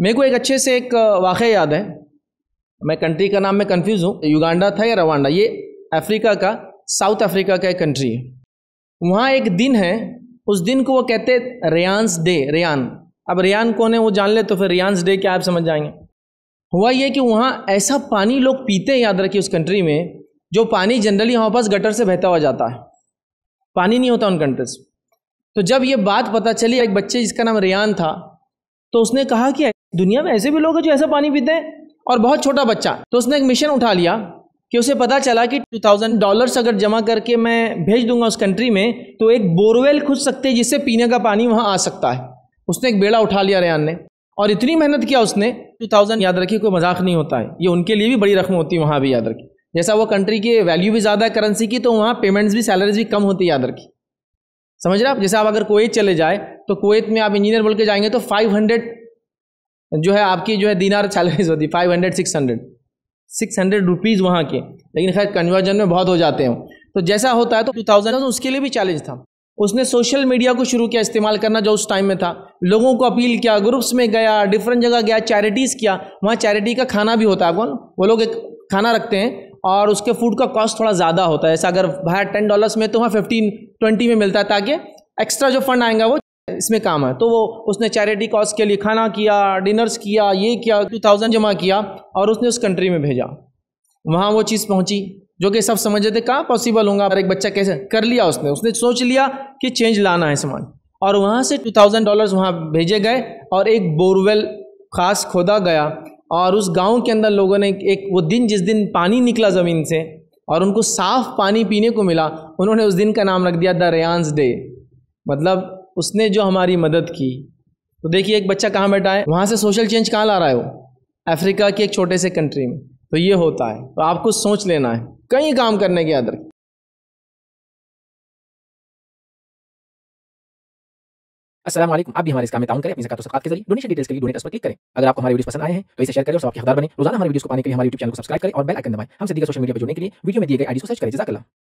मेरे को एक अच्छे से एक वाक़ याद है मैं कंट्री का नाम में कंफ्यूज हूँ युगांडा था या रवांडा ये अफ्रीका का साउथ अफ्रीका का एक कंट्री है वहाँ एक दिन है उस दिन को वो कहते रेन्स डे रेन अब रियान कौन है वो जान ले तो फिर रेयांस डे क्या आप समझ जाएंगे हुआ ये कि वहाँ ऐसा पानी लोग पीते हैं याद रखिए उस कंट्री में जो पानी जनरली हमारे पास गटर से बहता हुआ जाता है पानी नहीं होता उन कंट्रीज तो जब ये बात पता चली एक बच्चे जिसका नाम रियान था तो उसने कहा कि दुनिया में ऐसे भी लोग हैं जो ऐसा पानी पीते हैं और बहुत छोटा बच्चा तो उसने एक मिशन उठा लिया कि उसे पता चला कि टू थाउजेंड डॉलर्स अगर जमा करके मैं भेज दूंगा उस कंट्री में तो एक बोरवेल खुद सकते हैं जिससे पीने का पानी वहाँ आ सकता है उसने एक बेड़ा उठा लिया रेहान ने और इतनी मेहनत किया उसने टू थाउजेंड याद रखिए कोई मजाक नहीं होता है ये उनके लिए भी बड़ी रकम होती है वहाँ भी याद रखी जैसा वो कंट्री की वैल्यू भी ज़्यादा है करेंसी की तो वहाँ पेमेंट्स भी सैलरीज भी कम होती है याद रखी समझ रहे आप जैसे आप अगर कोएत चले जाए तो कोएत में आप इंजीनियर बोल के जाएंगे तो फाइव हंड्रेड जो है आपकी जो है दिनार सैलरीज होती है five hundred six hundred six hundred rupees वहाँ के लेकिन खैर कन्वर्जन में बहुत हो जाते हैं तो जैसा होता है तो टू थाउजेंड तो उसके लिए भी चैलेंज था उसने सोशल मीडिया को शुरू किया इस्तेमाल करना जो उस टाइम में था लोगों को अपील किया ग्रुप्स में गया डिफरेंट जगह गया चैरिटीज़ किया वहाँ चैरिटी का खाना भी होता है कौन वो लोग एक खाना रखते हैं और उसके फूड का कॉस्ट थोड़ा ज़्यादा होता है ऐसा अगर बाहर टेन डॉलर्स में तो वहाँ फिफ्टीन ट्वेंटी में मिलता है ताकि एक्स्ट्रा जो फंड आएगा वो इसमें काम है तो वो उसने चैरिटी कॉज के लिए खाना किया डिनर्स किया ये किया टू थाउजेंड जमा किया और उसने उस कंट्री में भेजा वहाँ वो चीज़ पहुँची जो कि सब समझ रहे थे कहाँ पॉसिबल होगा एक बच्चा कैसे कर लिया उसने उसने सोच लिया कि चेंज लाना है सामान और वहाँ से टू थाउजेंड डॉलर्स वहाँ भेजे गए और एक बोरवेल खास खोदा गया और उस गांव के अंदर लोगों ने एक वो दिन जिस दिन पानी निकला ज़मीन से और उनको साफ पानी पीने को मिला उन्होंने उस दिन का नाम रख दिया द रेन्स डे मतलब उसने जो हमारी मदद की तो देखिए एक बच्चा कहाँ बैठा है वहाँ से सोशल चेंज कहाँ ला रहा है वो अफ्रीका के एक छोटे से कंट्री में तो ये होता है तो आपको सोच लेना है कई काम करने के आदर रखें असलम आप भी हमारे इस काम में ताउन करें अपनी जकात सदकात के जरिए डोनेशन डिटेल्स के लिए डोनेट पर क्लिक करें अगर आपको हमारी वीडियो पसंद आए हैं तो इसे शेयर करें और आपके हकदार बने रोजाना हमारे वीडियो को पाने के लिए हमारे यूट्यूब चैनल को सब्सक्राइब करें और बेल आइकन दबाएं हम सीधे सोशल मीडिया पर जुड़ने के लिए वीडियो में दिए गए आईडी को सर्च करें जजाकला